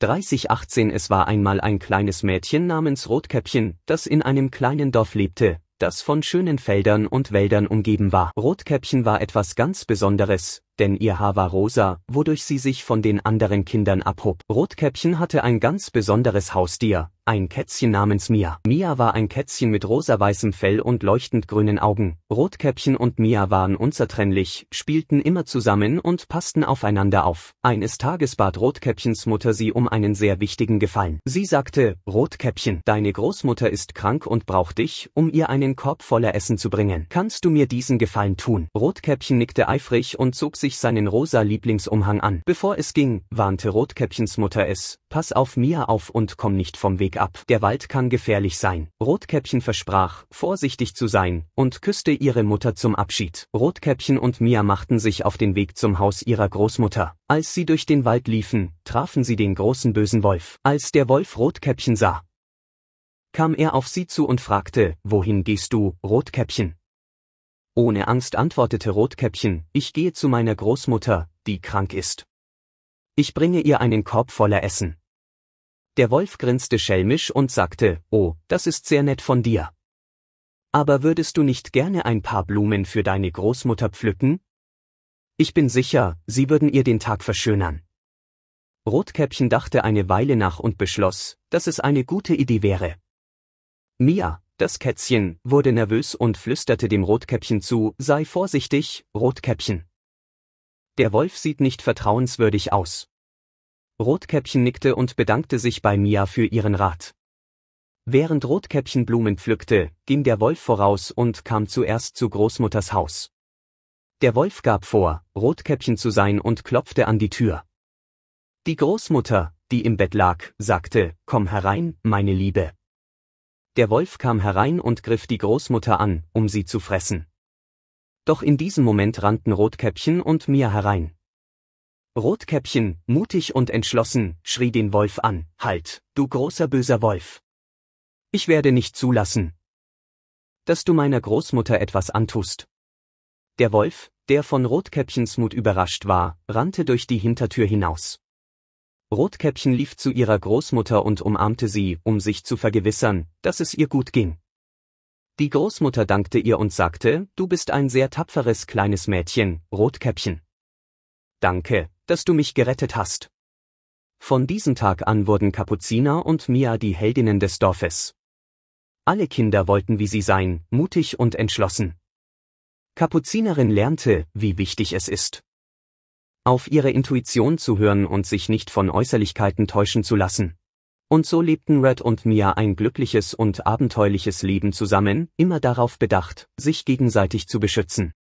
3018 Es war einmal ein kleines Mädchen namens Rotkäppchen, das in einem kleinen Dorf lebte, das von schönen Feldern und Wäldern umgeben war. Rotkäppchen war etwas ganz Besonderes, denn ihr Haar war rosa, wodurch sie sich von den anderen Kindern abhob. Rotkäppchen hatte ein ganz besonderes Haustier, ein Kätzchen namens Mia. Mia war ein Kätzchen mit rosaweißem Fell und leuchtend grünen Augen. Rotkäppchen und Mia waren unzertrennlich, spielten immer zusammen und passten aufeinander auf. Eines Tages bat Rotkäppchens Mutter sie um einen sehr wichtigen Gefallen. Sie sagte, Rotkäppchen, deine Großmutter ist krank und braucht dich, um ihr einen Korb voller Essen zu bringen. Kannst du mir diesen Gefallen tun? Rotkäppchen nickte eifrig und zog sich sich seinen rosa Lieblingsumhang an. Bevor es ging, warnte Rotkäppchens Mutter es, pass auf Mia auf und komm nicht vom Weg ab. Der Wald kann gefährlich sein. Rotkäppchen versprach, vorsichtig zu sein, und küsste ihre Mutter zum Abschied. Rotkäppchen und Mia machten sich auf den Weg zum Haus ihrer Großmutter. Als sie durch den Wald liefen, trafen sie den großen bösen Wolf. Als der Wolf Rotkäppchen sah, kam er auf sie zu und fragte, wohin gehst du, Rotkäppchen? Ohne Angst antwortete Rotkäppchen, ich gehe zu meiner Großmutter, die krank ist. Ich bringe ihr einen Korb voller Essen. Der Wolf grinste schelmisch und sagte, Oh, das ist sehr nett von dir. Aber würdest du nicht gerne ein paar Blumen für deine Großmutter pflücken? Ich bin sicher, sie würden ihr den Tag verschönern. Rotkäppchen dachte eine Weile nach und beschloss, dass es eine gute Idee wäre. Mia, das Kätzchen wurde nervös und flüsterte dem Rotkäppchen zu, sei vorsichtig, Rotkäppchen. Der Wolf sieht nicht vertrauenswürdig aus. Rotkäppchen nickte und bedankte sich bei Mia für ihren Rat. Während Rotkäppchen Blumen pflückte, ging der Wolf voraus und kam zuerst zu Großmutters Haus. Der Wolf gab vor, Rotkäppchen zu sein und klopfte an die Tür. Die Großmutter, die im Bett lag, sagte, Komm herein, meine Liebe. Der Wolf kam herein und griff die Großmutter an, um sie zu fressen. Doch in diesem Moment rannten Rotkäppchen und Mia herein. Rotkäppchen, mutig und entschlossen, schrie den Wolf an, Halt, du großer böser Wolf. Ich werde nicht zulassen, dass du meiner Großmutter etwas antust. Der Wolf, der von Rotkäppchens Mut überrascht war, rannte durch die Hintertür hinaus. Rotkäppchen lief zu ihrer Großmutter und umarmte sie, um sich zu vergewissern, dass es ihr gut ging. Die Großmutter dankte ihr und sagte, du bist ein sehr tapferes kleines Mädchen, Rotkäppchen. Danke, dass du mich gerettet hast. Von diesem Tag an wurden Kapuziner und Mia die Heldinnen des Dorfes. Alle Kinder wollten wie sie sein, mutig und entschlossen. Kapuzinerin lernte, wie wichtig es ist, auf ihre Intuition zu hören und sich nicht von Äußerlichkeiten täuschen zu lassen. Und so lebten Red und Mia ein glückliches und abenteuerliches Leben zusammen, immer darauf bedacht, sich gegenseitig zu beschützen.